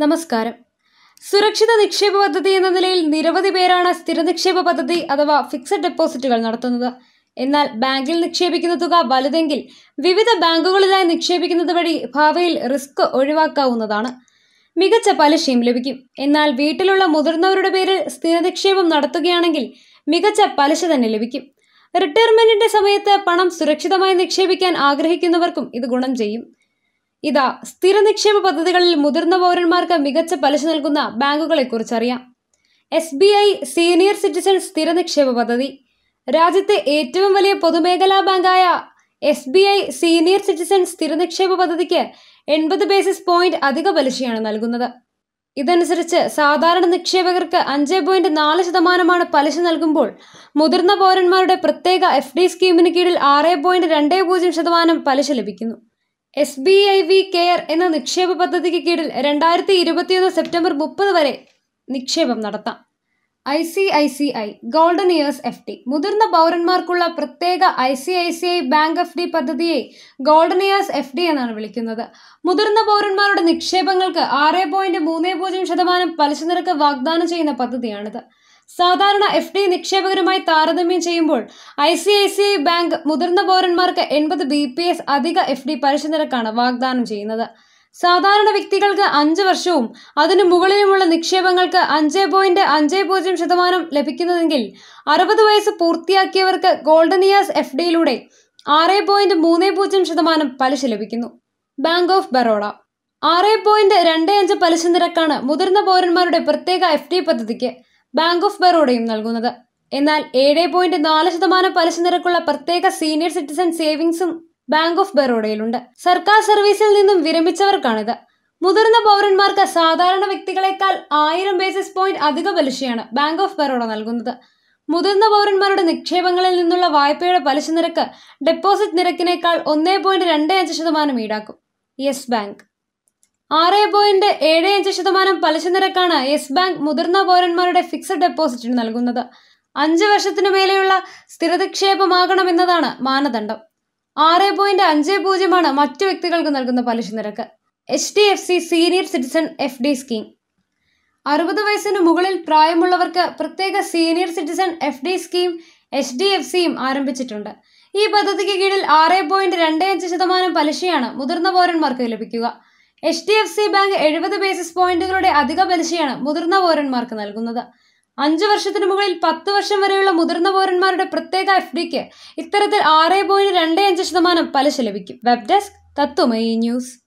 നമസ്കാരം സുരക്ഷിത നിക്ഷേപ പദ്ധതി എന്ന നിലയിൽ നിരവധി പേരാണ് സ്ഥിര നിക്ഷേപ പദ്ധതി അഥവാ ഫിക്സഡ് ഡെപ്പോസിറ്റുകൾ നടത്തുന്നത് എന്നാൽ ബാങ്കിൽ നിക്ഷേപിക്കുന്ന തുക വലുതെങ്കിൽ വിവിധ ബാങ്കുകളിലായി നിക്ഷേപിക്കുന്നത് വഴി ഭാവിയിൽ റിസ്ക് ഒഴിവാക്കാവുന്നതാണ് മികച്ച പലിശയും ലഭിക്കും എന്നാൽ വീട്ടിലുള്ള മുതിർന്നവരുടെ പേരിൽ സ്ഥിര നിക്ഷേപം നടത്തുകയാണെങ്കിൽ മികച്ച പലിശ തന്നെ ലഭിക്കും റിട്ടയർമെന്റിന്റെ സമയത്ത് പണം സുരക്ഷിതമായി നിക്ഷേപിക്കാൻ ആഗ്രഹിക്കുന്നവർക്കും ഇത് ഗുണം ചെയ്യും ഇതാ സ്ഥിര നിക്ഷേപ പദ്ധതികളിൽ മുതിർന്ന പൗരന്മാർക്ക് മികച്ച പലിശ നൽകുന്ന കുറിച്ചറിയാം S B I senior citizen സ്ഥിര നിക്ഷേപ പദ്ധതി രാജ്യത്തെ ഏറ്റവും വലിയ പൊതുമേഖലാ ബാങ്കായ S B I senior citizen സ്ഥിര നിക്ഷേപ പദ്ധതിക്ക് എൺപത് ബേസിസ് പോയിന്റ് അധിക പലിശയാണ് നൽകുന്നത് ഇതനുസരിച്ച് സാധാരണ നിക്ഷേപകർക്ക് അഞ്ച് പോയിന്റ് നാല് ശതമാനമാണ് പലിശ നൽകുമ്പോൾ മുതിർന്ന പൗരന്മാരുടെ പ്രത്യേക എഫ് ഡി സ്കീമിന് കീഴിൽ ആറ് പോയിന്റ് രണ്ട് പൂജ്യം ശതമാനം പലിശ ലഭിക്കുന്നു S B I we care എന്ന നിക്ഷേപ പദ്ധതിക്ക് കീഴിൽ രണ്ടായിരത്തി ഇരുപത്തിയൊന്ന് സെപ്റ്റംബർ മുപ്പത് വരെ നിക്ഷേപം നടത്താം I C I C I golden years F D മുതിർന്ന പൗരന്മാർക്കുള്ള പ്രത്യേക I C I C I bank F D പദ്ധതിയെ ഗോൾഡൻ ഇയേഴ്സ് എഫ് ഡി എന്നാണ് വിളിക്കുന്നത് മുതിർന്ന പൗരന്മാരുടെ നിക്ഷേപങ്ങൾക്ക് ആറ് പോയിന്റ് മൂന്ന് പൂജ്യം ശതമാനം പലിശ നിരക്ക് വാഗ്ദാനം ചെയ്യുന്ന പദ്ധതിയാണിത് സാധാരണ എഫ് ഡി നിക്ഷേപകരുമായി താരതമ്യം ചെയ്യുമ്പോൾ I C I C I bank മുതിർന്ന പൗരന്മാർക്ക് എൺപത് ബി പി എസ് അധിക എഫ് ഡി പലിശ നിരക്കാണ് വാഗ്ദാനം ചെയ്യുന്നത് സാധാരണ വ്യക്തികൾക്ക് അഞ്ച് വർഷവും അതിനു മുകളിലുമുള്ള നിക്ഷേപങ്ങൾക്ക് അഞ്ച് പോയിന്റ് അഞ്ച് പൂജ്യം ശതമാനം ലഭിക്കുന്നതെങ്കിൽ അറുപത് വയസ്സ് പൂർത്തിയാക്കിയവർക്ക് ഗോൾഡൻ ഇയേഴ്സ് എഫ് ഡിയിലൂടെ ആറ് പോയിന്റ് മൂന്ന് പൂജ്യം ശതമാനം പലിശ ലഭിക്കുന്നു ബാങ്ക് ഓഫ് ബറോഡ ആറ് പോയിന്റ് രണ്ട് അഞ്ച് പലിശ നിരക്കാണ് മുതിർന്ന പൗരന്മാരുടെ പ്രത്യേക എഫ് ഡി പദ്ധതിക്ക് ബാങ്ക് ഓഫ് ബറോഡയും നൽകുന്നത് എന്നാൽ ഏഴ് പോയിന്റ് നാല് ശതമാനം പലിശ നിരക്കുള്ള പ്രത്യേക സീനിയർ സിറ്റിസൺ സേവിങ്സും ബാങ്ക് ഓഫ് ബറോഡയിലുണ്ട് സർക്കാർ സർവീസിൽ നിന്നും വിരമിച്ചവർക്കാണിത് മുതിർന്ന പൗരന്മാർക്ക് സാധാരണ വ്യക്തികളെക്കാൾ ആയിരം ബേസിസ് പോയിന്റ് അധിക പലിശയാണ് ബാങ്ക് ഓഫ് ബറോഡ നൽകുന്നത് മുതിർന്ന പൗരന്മാരുടെ നിക്ഷേപങ്ങളിൽ നിന്നുള്ള വായ്പയുടെ പലിശ നിരക്ക് ഡെപ്പോസിറ്റ് നിരക്കിനേക്കാൾ ഒന്നേ പോയിന്റ് രണ്ട് അഞ്ച് ശതമാനം ഈടാക്കും യെസ് ബാങ്ക് ആറ് പോയിന്റ് ഏഴ് അഞ്ച് ശതമാനം പലിശ നിരക്കാണ് യെസ് ബാങ്ക് മുതിർന്ന പൗരന്മാരുടെ ഫിക്സഡ് ഡെപ്പോസിറ്റിന് നൽകുന്നത് അഞ്ച് വർഷത്തിനു മേലെയുള്ള സ്ഥിരനിക്ഷേപമാകണമെന്നതാണ് മാനദണ്ഡം ആറ് പോയിന്റ് അഞ്ച് പൂജ്യമാണ് മറ്റു വ്യക്തികൾക്ക് നൽകുന്ന പലിശ നിരക്ക് H D F C senior citizen F D scheme അറുപത് വയസ്സിന് മുകളിൽ പ്രായമുള്ളവർക്ക് പ്രത്യേക senior citizen F D scheme H D F സിയും ആരംഭിച്ചിട്ടുണ്ട് ഈ പദ്ധതിക്ക് കീഴിൽ ആറ് പോയിന്റ് രണ്ട് അഞ്ച് ശതമാനം പലിശയാണ് മുതിർന്ന പൗരന്മാർക്ക് ലഭിക്കുക H D F C bank എഴുപത് ബേസിസ് പോയിന്റുകളുടെ അധിക പലിശയാണ് മുതിർന്ന പൗരന്മാർക്ക് നൽകുന്നത് അഞ്ചു വർഷത്തിന് മുകളിൽ പത്ത് വർഷം വരെയുള്ള മുതിർന്ന പൗരന്മാരുടെ പ്രത്യേക എഫ് ഡിക്ക് ഇത്തരത്തിൽ ആറ് പോയിന്റ് രണ്ട് അഞ്ച് ശതമാനം പലിശ ലഭിക്കും വെബ് ഡെസ്ക് തത്വമയി ന്യൂസ്